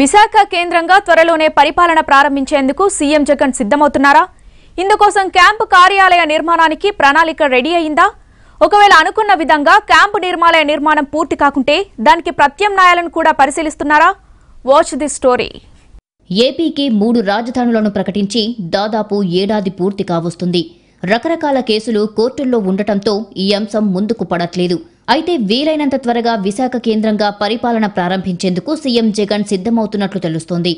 విశాఖ కేంద్రంగా త్వరలోనే పరిపాలన ప్రారంభించేందుకు సీఎం జగన్ సిద్ధమవుతున్నారా ఇందుకోసం క్యాంపు కార్యాలయ నిర్మాణానికి ప్రణాళిక రెడీ అయిందా ఒకవేళ అనుకున్న విధంగా క్యాంపు నిర్మాలయ నిర్మాణం పూర్తి కాకుంటే దానికి ప్రత్యామ్నాయాలను కూడా పరిశీలిస్తున్నారా వాచ్ ది స్టోరీ ఏపీకి మూడు రాజధానులను ప్రకటించి దాదాపు ఏడాది పూర్తి కావస్తుంది రకరకాల కేసులు కోర్టుల్లో ఉండటంతో ఈ అంశం ముందుకు పడట్లేదు అయితే వీలైనంత త్వరగా విశాఖ కేంద్రంగా పరిపాలన ప్రారంభించేందుకు సీఎం జగన్ సిద్ధమవుతున్నట్లు తెలుస్తోంది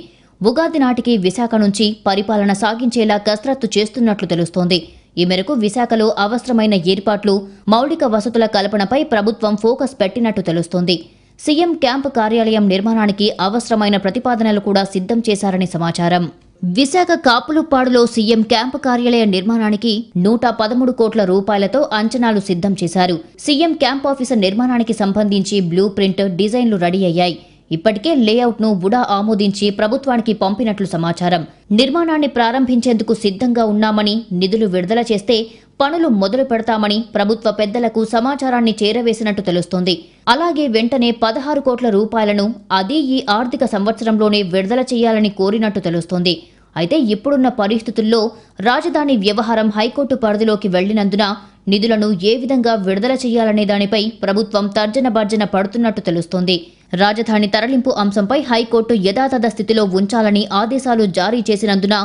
ఉగాది నాటికి విశాఖ నుంచి పరిపాలన సాగించేలా కసరత్తు చేస్తున్నట్లు తెలుస్తోంది ఈ మేరకు విశాఖలో అవసరమైన ఏర్పాట్లు మౌలిక వసతుల కల్పనపై ప్రభుత్వం ఫోకస్ పెట్టినట్టు తెలుస్తోంది సీఎం క్యాంపు కార్యాలయం నిర్మాణానికి అవసరమైన ప్రతిపాదనలు కూడా సిద్ధం చేశారని సమాచారం విశాఖ కాపులుపాడులో సీఎం క్యాంపు కార్యాలయ నిర్మాణానికి నూట పదమూడు కోట్ల రూపాయలతో అంచనాలు సిద్ధం చేశారు సీఎం క్యాంప్ ఆఫీసర్ నిర్మాణానికి సంబంధించి బ్లూ ప్రింట్ డిజైన్లు రెడీ అయ్యాయి ఇప్పటికే లేఅవుట్ను బుడా ఆమోదించి ప్రభుత్వానికి పంపినట్లు సమాచారం నిర్మాణాన్ని ప్రారంభించేందుకు సిద్ధంగా ఉన్నామని నిధులు విడుదల చేస్తే పనులు మొదలు పెడతామని ప్రభుత్వ పెద్దలకు సమాచారాన్ని చేరవేసినట్టు తెలుస్తోంది అలాగే వెంటనే పదహారు కోట్ల రూపాయలను అదే ఈ ఆర్థిక సంవత్సరంలోనే విడుదల చేయాలని కోరినట్టు తెలుస్తోంది అయితే ఇప్పుడున్న పరిస్థితుల్లో రాజధాని వ్యవహారం హైకోర్టు పరిధిలోకి వెళ్లినందున నిధులను ఏ విధంగా విడుదల చేయాలనే దానిపై ప్రభుత్వం తర్జన భర్జన పడుతున్నట్టు తెలుస్తోంది రాజధాని తరలింపు అంశంపై హైకోర్టు యథాతథ స్థితిలో ఉంచాలని ఆదేశాలు జారీ చేసినందున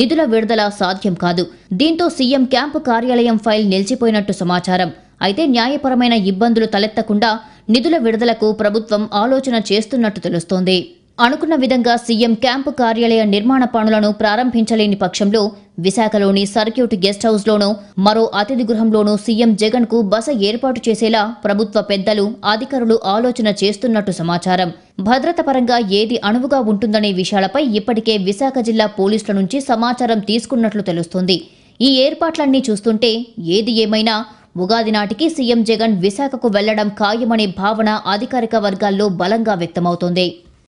నిధుల విడుదల సాధ్యం కాదు దీంతో సీఎం క్యాంపు కార్యాలయం ఫైల్ నిలిచిపోయినట్టు సమాచారం అయితే న్యాయపరమైన ఇబ్బందులు తలెత్తకుండా నిధుల విడుదలకు ప్రభుత్వం ఆలోచన చేస్తున్నట్టు తెలుస్తోంది అనుకున్న విధంగా సీఎం క్యాంపు కార్యాలయ నిర్మాణ పనులను ప్రారంభించలేని పక్షంలో విశాఖలోని సర్క్యూట్ గెస్ట్ హౌస్లోనూ మరో అతిథి గృహంలోనూ సీఎం జగన్కు బస ఏర్పాటు చేసేలా ప్రభుత్వ పెద్దలు అధికారులు ఆలోచన చేస్తున్నట్టు సమాచారం భద్రత పరంగా ఏది అణువుగా ఉంటుందనే విషయాలపై ఇప్పటికే విశాఖ జిల్లా పోలీసుల నుంచి సమాచారం తీసుకున్నట్లు తెలుస్తోంది ఈ ఏర్పాట్లన్నీ చూస్తుంటే ఏది ఏమైనా ఉగాది నాటికి సీఎం జగన్ విశాఖకు వెళ్లడం ఖాయమనే భావన అధికారిక వర్గాల్లో బలంగా వ్యక్తమవుతోంది